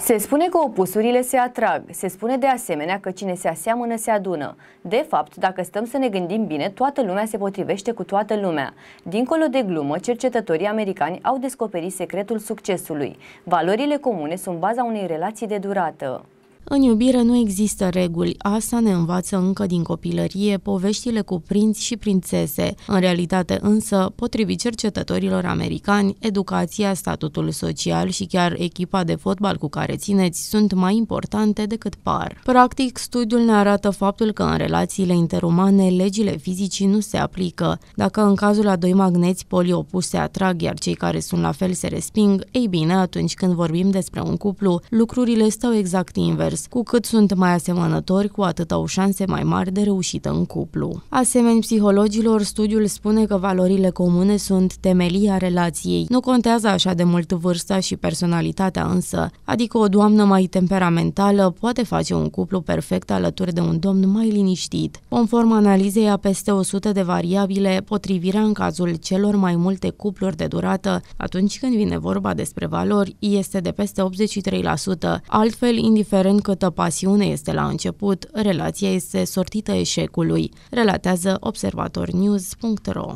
Se spune că opusurile se atrag, se spune de asemenea că cine se aseamănă se adună. De fapt, dacă stăm să ne gândim bine, toată lumea se potrivește cu toată lumea. Dincolo de glumă, cercetătorii americani au descoperit secretul succesului. Valorile comune sunt baza unei relații de durată. În iubire nu există reguli, asta ne învață încă din copilărie poveștile cu prinți și prințese. În realitate însă, potrivit cercetătorilor americani, educația, statutul social și chiar echipa de fotbal cu care țineți sunt mai importante decât par. Practic, studiul ne arată faptul că în relațiile interumane legile fizicii nu se aplică. Dacă în cazul a doi magneți poli opuși se atrag, iar cei care sunt la fel se resping, ei bine, atunci când vorbim despre un cuplu, lucrurile stau exact invers invers, cu cât sunt mai asemănători, cu atât au șanse mai mari de reușită în cuplu. Asemeni psihologilor, studiul spune că valorile comune sunt temelia relației. Nu contează așa de mult vârsta și personalitatea însă, adică o doamnă mai temperamentală poate face un cuplu perfect alături de un domn mai liniștit. Conform analizei a peste 100 de variabile, potrivirea în cazul celor mai multe cupluri de durată, atunci când vine vorba despre valori, este de peste 83%. Altfel, indiferent câtă pasiune este la început, relația este sortită eșecului, relatează observatornews.ro.